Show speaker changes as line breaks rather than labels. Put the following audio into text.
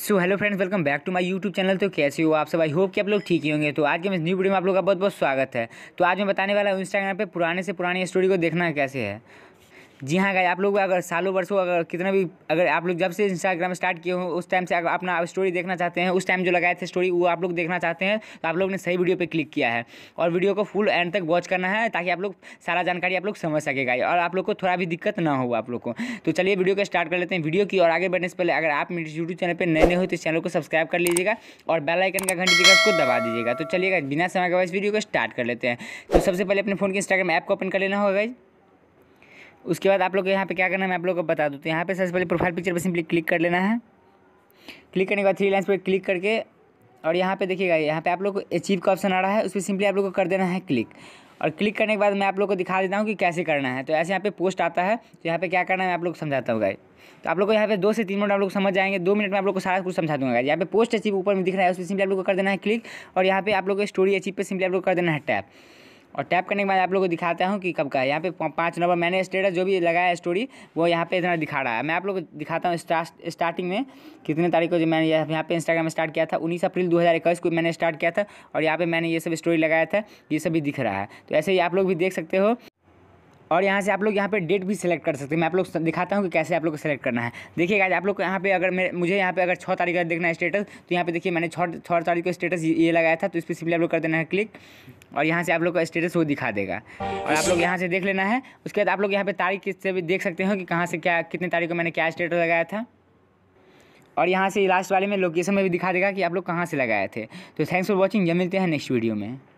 So hello friends welcome back to my YouTube channel तो कैसे हो आप सब आई होप कि आप लोग ठीक ही होंगे तो आज के इस न्यू वीडियो में आप लोग का बहुत बहुत स्वागत है तो आज मैं बताने वाला हूँ इंस्टाग्राम पे पुराने से पुराने स्टोरी को देखना कैसे है जी हाँ गाई आप लोग अगर सालों वर्षों अगर कितना भी अगर आप लोग जब से इंस्टाग्राम स्टार्ट किए हो उस टाइम से अगर अपना स्टोरी देखना चाहते हैं उस टाइम जो लगाए थे स्टोरी वो आप लोग देखना चाहते हैं तो आप लोग ने सही वीडियो पर क्लिक किया है और वीडियो को फुल एंड तक वॉच करना है ताकि आप लोग सारा जानकारी आप लोग समझ सके और आप लोग को थोड़ा भी दिक्कत ना हो आप लोग को तो चलिए वीडियो को स्टार्ट कर लेते हैं वीडियो की और आगे बढ़ने से पहले अगर आप मेरे यूट्यूब चैनल पर नए नए हो तो इस चैनल को सब्सक्राइब कर लीजिएगा और बेल आइकन का घंटी दिखा उसको दबा दीजिएगा तो चलिएगा बिना समय के बाद इस वीडियो को स्टार्ट कर लेते हैं तो सबसे पहले अपने फ़ोन के इंस्टाग्राम ऐप को ओपन कर लेना होगा गाइज़ उसके बाद आप लोग यहाँ पे क्या करना है मैं आप लोग को बता दूँ तो यहाँ पे सबसे पहले प्रोफाइल पिक्चर पर सिंपली क्लिक कर लेना है क्लिक करने के बाद थ्री लाइन्स पर क्लिक करके और यहाँ पे देखिएगा यहाँ पे आप लोग को अचीव का ऑप्शन आ रहा है उस पर सिंपली आप लोग को कर देना है क्लिक और क्लिक करने के बाद मैं आप लोग को दिखा देता हूँ कि कैसे करना है तो ऐसे यहाँ पे पोस्ट आता है तो यहाँ पे क्या करना है मैं आप लोग समझाता हूँ गाई तो आप लोग को यहाँ पे दो से तीन मिनट आप लोग समझ जाएंगे दो मिनट में आप लोग को सारा कुछ समझा दूंगा यहाँ पे पोस्ट अचीव ऊपर में दिख रहा है उस पर सिंपली आप लोग को कर देना है क्लिक और यहाँ पे आप लोग को स्टोरी अचीव पर सिंपली आप लोग कर देना है टैप और टैप करने के बाद आप लोग को दिखाता हूँ कि कब का है यहाँ पे पाँच नंबर मैंने स्टेटस जो भी लगाया स्टोरी वो यहाँ पे इतना दिखा रहा है मैं आप लोग को दिखाता हूँ स्टार्ट स्टार्टिंग में कितने तारीख को जो मैंने यहाँ पे इंस्टाग्राम स्टार्ट किया था उन्नीस अप्रैल दो को मैंने स्टार्ट किया था और यहाँ पर मैंने ये सब स्टोरी लगाया था ये सब भी दिख रहा है तो ऐसे ही आप लोग भी देख सकते हो और यहाँ से आप लोग यहाँ पे डेट भी सिलेक्ट कर सकते हैं मैं आप लोग दिखाता हूँ कि कैसे आप लोग को सिलेक्ट करना है देखिए आज आप लोग यहाँ पे अगर मेरे मुझे यहाँ पे अगर छः तारीख का देखना है स्टेटस तो यहाँ पे देखिए मैंने छः छः तारीख को स्टेटस ये लगाया था तो इस पर सिंपली आप लोग कर देना है क्लिक और यहाँ से आप लोग का स्टेटस वो दिखा देगा और आप लोग अच्छा। यहाँ से देख लेना है उसके बाद आप लोग यहाँ पे तारीख से भी देख सकते हो कि कहाँ से क्या कितने तारीख को मैंने क्या स्टेटस लगाया था और यहाँ से लास्ट वाले में लोकेशन में भी दिखा देगा कि आप लोग कहाँ से लगाए थे तो थैंक्स फॉर वॉचिंग जब मिलते हैं नेक्स्ट वीडियो में